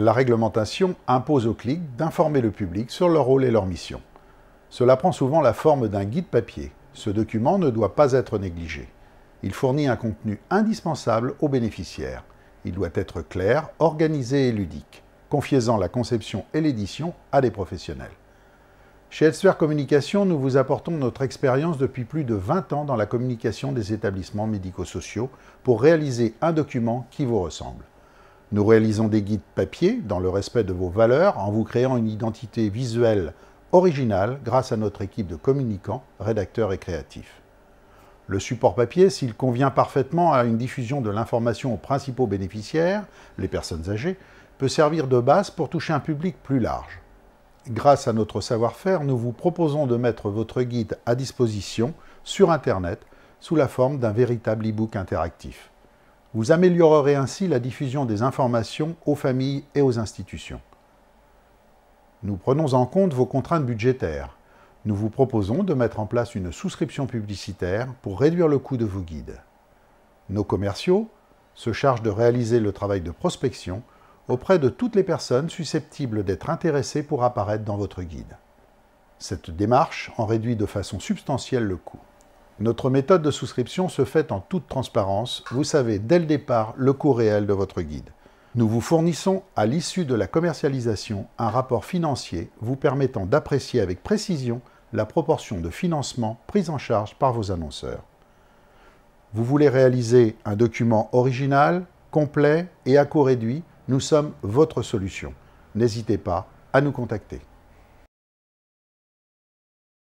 la réglementation impose aux CLIC d'informer le public sur leur rôle et leur mission. Cela prend souvent la forme d'un guide papier. Ce document ne doit pas être négligé. Il fournit un contenu indispensable aux bénéficiaires. Il doit être clair, organisé et ludique, confiez-en la conception et l'édition à des professionnels. Chez Healthsphere Communication, nous vous apportons notre expérience depuis plus de 20 ans dans la communication des établissements médico-sociaux pour réaliser un document qui vous ressemble. Nous réalisons des guides papier dans le respect de vos valeurs en vous créant une identité visuelle originale grâce à notre équipe de communicants, rédacteurs et créatifs. Le support papier, s'il convient parfaitement à une diffusion de l'information aux principaux bénéficiaires, les personnes âgées, peut servir de base pour toucher un public plus large. Grâce à notre savoir-faire, nous vous proposons de mettre votre guide à disposition sur Internet sous la forme d'un véritable e-book interactif. Vous améliorerez ainsi la diffusion des informations aux familles et aux institutions. Nous prenons en compte vos contraintes budgétaires. Nous vous proposons de mettre en place une souscription publicitaire pour réduire le coût de vos guides. Nos commerciaux se chargent de réaliser le travail de prospection auprès de toutes les personnes susceptibles d'être intéressées pour apparaître dans votre guide. Cette démarche en réduit de façon substantielle le coût. Notre méthode de souscription se fait en toute transparence. Vous savez dès le départ le coût réel de votre guide. Nous vous fournissons, à l'issue de la commercialisation, un rapport financier vous permettant d'apprécier avec précision la proportion de financement prise en charge par vos annonceurs. Vous voulez réaliser un document original, complet et à coût réduit Nous sommes votre solution. N'hésitez pas à nous contacter.